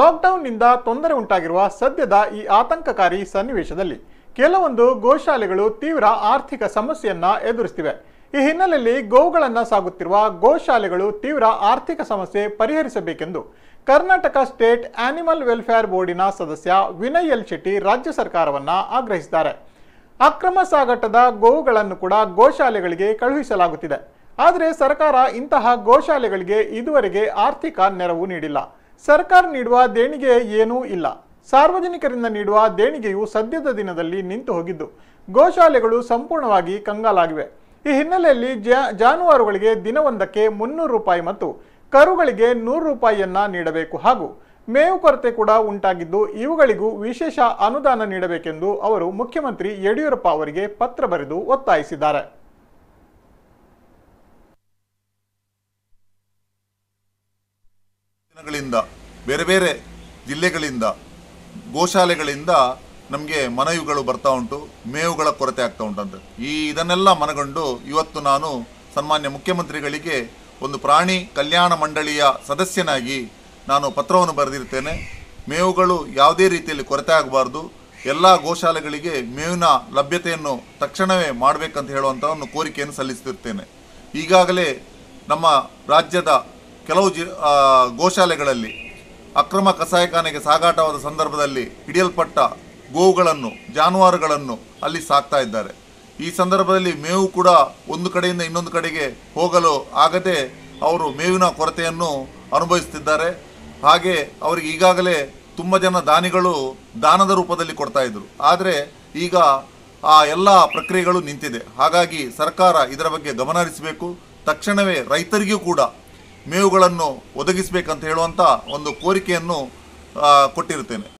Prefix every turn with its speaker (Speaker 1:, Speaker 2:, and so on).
Speaker 1: ಲಾಕ್ಡೌನ್ನಿಂದ ತೊಂದರೆ ಉಂಟಾಗಿರುವ ಸದ್ಯದ ಈ ಆತಂಕಕಾರಿ ಸನ್ನಿವೇಶದಲ್ಲಿ ಕೆಲವೊಂದು ಗೋಶಾಲೆಗಳು ತೀವ್ರ ಆರ್ಥಿಕ ಸಮಸ್ಯೆಯನ್ನ ಎದುರಿಸುತ್ತಿವೆ ಈ ಹಿನ್ನೆಲೆಯಲ್ಲಿ ಗೋವುಗಳನ್ನು ಸಾಗುತ್ತಿರುವ ಗೋಶಾಲೆಗಳು ತೀವ್ರ ಆರ್ಥಿಕ ಸಮಸ್ಯೆ ಪರಿಹರಿಸಬೇಕೆಂದು ಕರ್ನಾಟಕ ಸ್ಟೇಟ್ ಆನಿಮಲ್ ವೆಲ್ಫೇರ್ ಬೋರ್ಡಿನ ಸದಸ್ಯ ವಿನಯ್ ಎಲ್ ಶೆಟ್ಟಿ ರಾಜ್ಯ ಸರ್ಕಾರವನ್ನ ಆಗ್ರಹಿಸಿದ್ದಾರೆ ಅಕ್ರಮ ಸಾಗಾಟದ ಗೋವುಗಳನ್ನು ಕೂಡ ಗೋಶಾಲೆಗಳಿಗೆ ಕಳುಹಿಸಲಾಗುತ್ತಿದೆ ಆದರೆ ಸರ್ಕಾರ ಇಂತಹ ಗೋಶಾಲೆಗಳಿಗೆ ಇದುವರೆಗೆ ಆರ್ಥಿಕ ನೆರವು ನೀಡಿಲ್ಲ ಸರ್ಕಾರ ನೀಡುವ ದೇಣಿಗೆ ಏನೂ ಇಲ್ಲ ಸಾರ್ವಜನಿಕರಿಂದ ನೀಡುವ ದೇಣಿಗೆಯು ಸದ್ಯದ ದಿನದಲ್ಲಿ ನಿಂತು ಹೋಗಿದ್ದು ಗೋಶಾಲೆಗಳು ಸಂಪೂರ್ಣವಾಗಿ ಕಂಗಾಲಾಗಿವೆ ಈ ಹಿನ್ನೆಲೆಯಲ್ಲಿ ಜಾನುವಾರುಗಳಿಗೆ ದಿನವೊಂದಕ್ಕೆ ಮುನ್ನೂರು ರೂಪಾಯಿ ಮತ್ತು ಕರುಗಳಿಗೆ ನೂರು ರೂಪಾಯಿಯನ್ನ ನೀಡಬೇಕು ಹಾಗೂ ಮೇವು ಕೊರತೆ ಕೂಡ ಉಂಟಾಗಿದ್ದು ಇವುಗಳಿಗೂ ವಿಶೇಷ ಅನುದಾನ ನೀಡಬೇಕೆಂದು ಅವರು ಮುಖ್ಯಮಂತ್ರಿ ಯಡಿಯೂರಪ್ಪ ಅವರಿಗೆ ಪತ್ರ ಬರೆದು ಒತ್ತಾಯಿಸಿದ್ದಾರೆ
Speaker 2: ಗಳಿಂದ ಬೇರೆ ಬೇರೆ ಜಿಲ್ಲೆಗಳಿಂದ ಗೋಶಾಲೆಗಳಿಂದ ನಮಗೆ ಮನವಿಗಳು ಬರ್ತಾ ಉಂಟು ಮೇವುಗಳ ಕೊರತೆ ಆಗ್ತಾ ಉಂಟಂತೆ ಈ ಇದನ್ನೆಲ್ಲ ಮನಗಂಡು ಇವತ್ತು ನಾನು ಸನ್ಮಾನ್ಯ ಮುಖ್ಯಮಂತ್ರಿಗಳಿಗೆ ಒಂದು ಪ್ರಾಣಿ ಕಲ್ಯಾಣ ಮಂಡಳಿಯ ಸದಸ್ಯನಾಗಿ ನಾನು ಪತ್ರವನ್ನು ಬರೆದಿರ್ತೇನೆ ಮೇವುಗಳು ಯಾವುದೇ ರೀತಿಯಲ್ಲಿ ಕೊರತೆ ಆಗಬಾರ್ದು ಎಲ್ಲ ಗೋಶಾಲೆಗಳಿಗೆ ಮೇವಿನ ಲಭ್ಯತೆಯನ್ನು ತಕ್ಷಣವೇ ಮಾಡಬೇಕಂತ ಹೇಳುವಂಥ ಒಂದು ಕೋರಿಕೆಯನ್ನು ಸಲ್ಲಿಸುತ್ತಿರ್ತೇನೆ ಈಗಾಗಲೇ ನಮ್ಮ ರಾಜ್ಯದ ಕೆಲವು ಜಿ ಗೋಶಾಲೆಗಳಲ್ಲಿ ಅಕ್ರಮ ಕಸಾಯಖಾನೆಗೆ ಸಾಗಾಟವಾದ ಸಂದರ್ಭದಲ್ಲಿ ಹಿಡಿಯಲ್ಪಟ್ಟ ಗೋವುಗಳನ್ನು ಜಾನುವಾರುಗಳನ್ನು ಅಲ್ಲಿ ಸಾಕ್ತಾ ಇದ್ದಾರೆ ಈ ಸಂದರ್ಭದಲ್ಲಿ ಮೇವು ಕೂಡ ಒಂದು ಕಡೆಯಿಂದ ಇನ್ನೊಂದು ಕಡೆಗೆ ಹೋಗಲು ಆಗದೆ ಅವರು ಮೇವಿನ ಕೊರತೆಯನ್ನು ಅನುಭವಿಸುತ್ತಿದ್ದಾರೆ ಹಾಗೆ ಅವರಿಗೆ ಈಗಾಗಲೇ ತುಂಬ ಜನ ದಾನಿಗಳು ದಾನದ ರೂಪದಲ್ಲಿ ಕೊಡ್ತಾ ಇದ್ದರು ಆದರೆ ಈಗ ಆ ಎಲ್ಲ ಪ್ರಕ್ರಿಯೆಗಳು ನಿಂತಿದೆ ಹಾಗಾಗಿ ಸರ್ಕಾರ ಇದರ ಬಗ್ಗೆ ಗಮನ ಹರಿಸಬೇಕು ತಕ್ಷಣವೇ ರೈತರಿಗೂ ಕೂಡ ಮೇವುಗಳನ್ನು ಒದಗಿಸಬೇಕಂತ ಹೇಳುವಂಥ ಒಂದು ಕೋರಿಕೆಯನ್ನು ಕೊಟ್ಟಿರುತ್ತೇನೆ